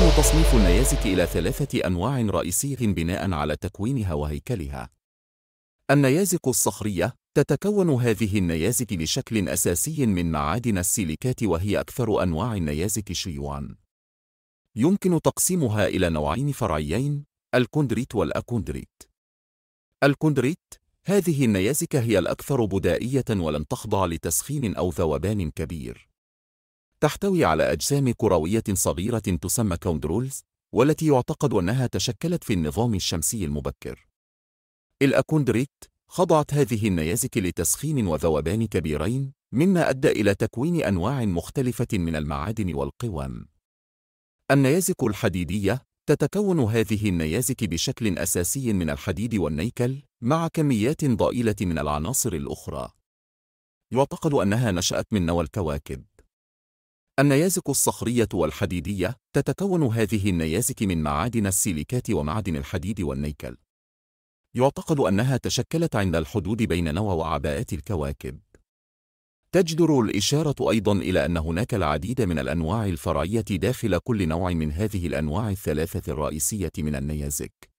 يمكن تصنيف النيازك إلى ثلاثة أنواع رئيسية بناء على تكوينها وهيكلها. النيازك الصخرية تتكون هذه النيازك بشكل أساسي من معادن السيليكات وهي أكثر أنواع النيازك شيوعًا. يمكن تقسيمها إلى نوعين فرعيين، الكوندريت والأكوندريت. الكوندريت هذه النيازك هي الأكثر بدائية ولن تخضع لتسخين أو ذوبان كبير. تحتوي على أجسام كروية صغيرة تسمى كوندرولز والتي يعتقد أنها تشكلت في النظام الشمسي المبكر. الأكوندريت خضعت هذه النيازك لتسخين وذوبان كبيرين مما أدى إلى تكوين أنواع مختلفة من المعادن والقوام. النيازك الحديدية تتكون هذه النيازك بشكل أساسي من الحديد والنيكل مع كميات ضئيلة من العناصر الأخرى. يعتقد أنها نشأت من نوى الكواكب. النيازك الصخرية والحديدية تتكون هذه النيازك من معادن السيليكات ومعدن الحديد والنيكل يعتقد أنها تشكلت عند الحدود بين نوى وعباءات الكواكب تجدر الإشارة أيضا إلى أن هناك العديد من الأنواع الفرعية داخل كل نوع من هذه الأنواع الثلاثة الرئيسية من النيازك